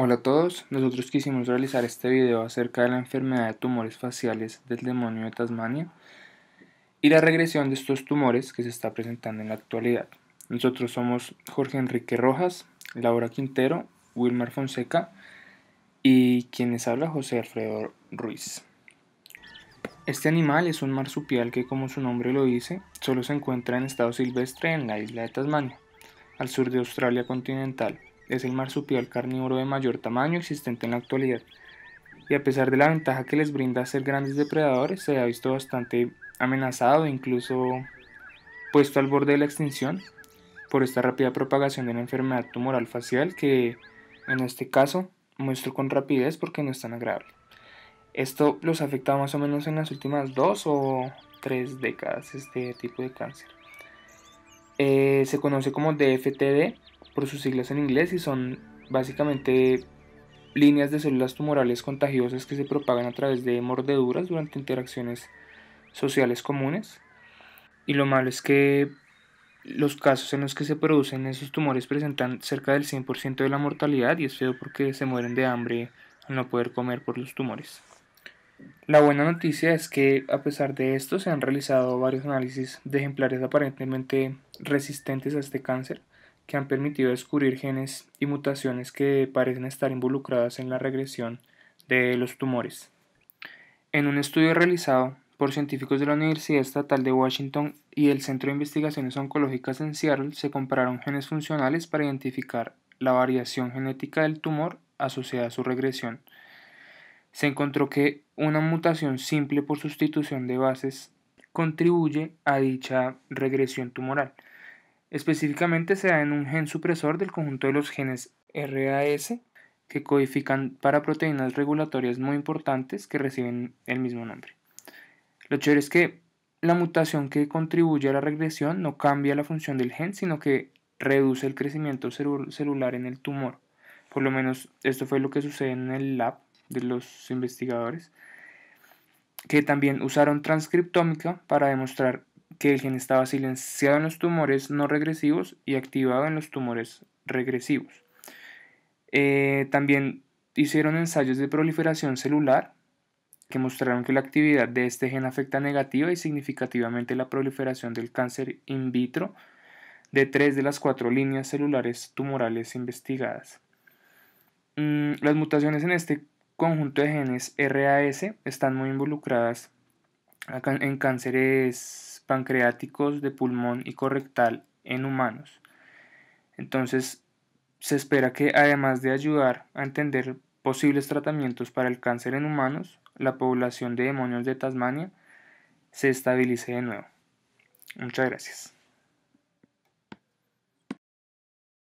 Hola a todos, nosotros quisimos realizar este video acerca de la enfermedad de tumores faciales del demonio de Tasmania y la regresión de estos tumores que se está presentando en la actualidad. Nosotros somos Jorge Enrique Rojas, Laura Quintero, Wilmer Fonseca y quienes habla José Alfredo Ruiz. Este animal es un marsupial que como su nombre lo dice, solo se encuentra en estado silvestre en la isla de Tasmania, al sur de Australia continental es el marsupial carnívoro de mayor tamaño existente en la actualidad, y a pesar de la ventaja que les brinda ser grandes depredadores, se ha visto bastante amenazado e incluso puesto al borde de la extinción por esta rápida propagación de una enfermedad tumoral facial que en este caso muestro con rapidez porque no es tan agradable. Esto los ha afectado más o menos en las últimas dos o tres décadas este tipo de cáncer. Eh, se conoce como DFTD por sus siglas en inglés y son básicamente líneas de células tumorales contagiosas que se propagan a través de mordeduras durante interacciones sociales comunes. Y lo malo es que los casos en los que se producen esos tumores presentan cerca del 100% de la mortalidad y es feo porque se mueren de hambre al no poder comer por los tumores. La buena noticia es que a pesar de esto se han realizado varios análisis de ejemplares aparentemente resistentes a este cáncer que han permitido descubrir genes y mutaciones que parecen estar involucradas en la regresión de los tumores. En un estudio realizado por científicos de la Universidad Estatal de Washington y el Centro de Investigaciones Oncológicas en Seattle, se compararon genes funcionales para identificar la variación genética del tumor asociada a su regresión. Se encontró que una mutación simple por sustitución de bases contribuye a dicha regresión tumoral. Específicamente se da en un gen supresor del conjunto de los genes RAS que codifican para proteínas regulatorias muy importantes que reciben el mismo nombre. Lo chévere es que la mutación que contribuye a la regresión no cambia la función del gen, sino que reduce el crecimiento celular en el tumor. Por lo menos esto fue lo que sucede en el lab de los investigadores, que también usaron transcriptómica para demostrar que el gen estaba silenciado en los tumores no regresivos y activado en los tumores regresivos. Eh, también hicieron ensayos de proliferación celular que mostraron que la actividad de este gen afecta negativa y significativamente la proliferación del cáncer in vitro de tres de las cuatro líneas celulares tumorales investigadas. Mm, las mutaciones en este conjunto de genes RAS están muy involucradas en cánceres pancreáticos de pulmón y correctal en humanos. Entonces, se espera que además de ayudar a entender posibles tratamientos para el cáncer en humanos, la población de demonios de Tasmania se estabilice de nuevo. Muchas gracias.